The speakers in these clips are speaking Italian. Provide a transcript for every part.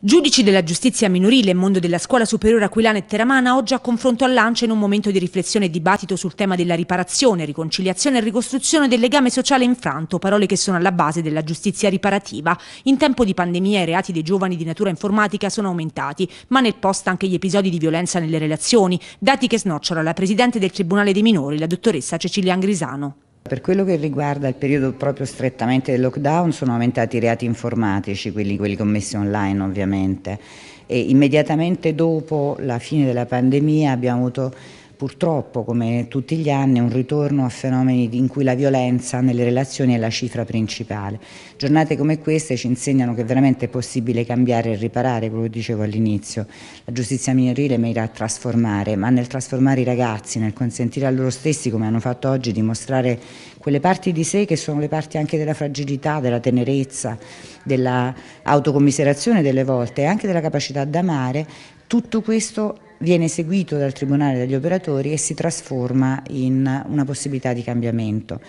Giudici della giustizia minorile e mondo della scuola superiore aquilana e teramana oggi a confronto a Lancia in un momento di riflessione e dibattito sul tema della riparazione, riconciliazione e ricostruzione del legame sociale infranto, parole che sono alla base della giustizia riparativa. In tempo di pandemia i reati dei giovani di natura informatica sono aumentati, ma nel post anche gli episodi di violenza nelle relazioni, dati che snocciola la Presidente del Tribunale dei Minori, la dottoressa Cecilia Angrisano. Per quello che riguarda il periodo proprio strettamente del lockdown sono aumentati i reati informatici, quelli, quelli commessi online ovviamente. E immediatamente dopo la fine della pandemia abbiamo avuto purtroppo, come tutti gli anni, un ritorno a fenomeni in cui la violenza nelle relazioni è la cifra principale. Giornate come queste ci insegnano che veramente è possibile cambiare e riparare, quello che dicevo all'inizio. La giustizia minorile mira a trasformare, ma nel trasformare i ragazzi, nel consentire a loro stessi, come hanno fatto oggi, di mostrare quelle parti di sé che sono le parti anche della fragilità, della tenerezza, dell'autocommiserazione delle volte e anche della capacità d'amare, tutto questo viene seguito dal Tribunale dagli operatori e si trasforma in una possibilità di cambiamento.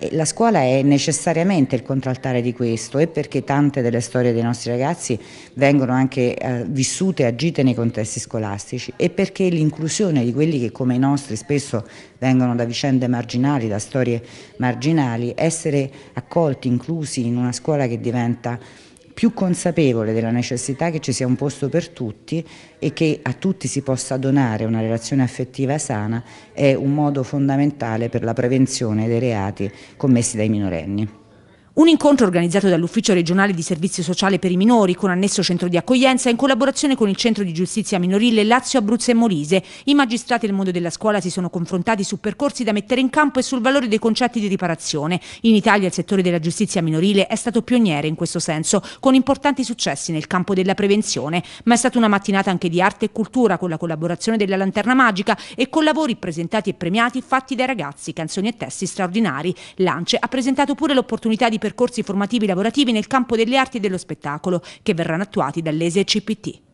E la scuola è necessariamente il contraltare di questo e perché tante delle storie dei nostri ragazzi vengono anche eh, vissute e agite nei contesti scolastici e perché l'inclusione di quelli che come i nostri spesso vengono da vicende marginali, da storie marginali, essere accolti, inclusi in una scuola che diventa più consapevole della necessità che ci sia un posto per tutti e che a tutti si possa donare una relazione affettiva sana è un modo fondamentale per la prevenzione dei reati commessi dai minorenni. Un incontro organizzato dall'Ufficio regionale di servizio sociale per i minori con annesso centro di accoglienza in collaborazione con il Centro di giustizia minorile Lazio, Abruzzo e Molise. I magistrati del mondo della scuola si sono confrontati su percorsi da mettere in campo e sul valore dei concetti di riparazione. In Italia il settore della giustizia minorile è stato pioniere in questo senso, con importanti successi nel campo della prevenzione, ma è stata una mattinata anche di arte e cultura con la collaborazione della Lanterna Magica e con lavori presentati e premiati fatti dai ragazzi, canzoni e testi straordinari. Lance ha presentato pure l'opportunità di percorsi formativi lavorativi nel campo delle arti e dello spettacolo che verranno attuati dall'ESE CPT.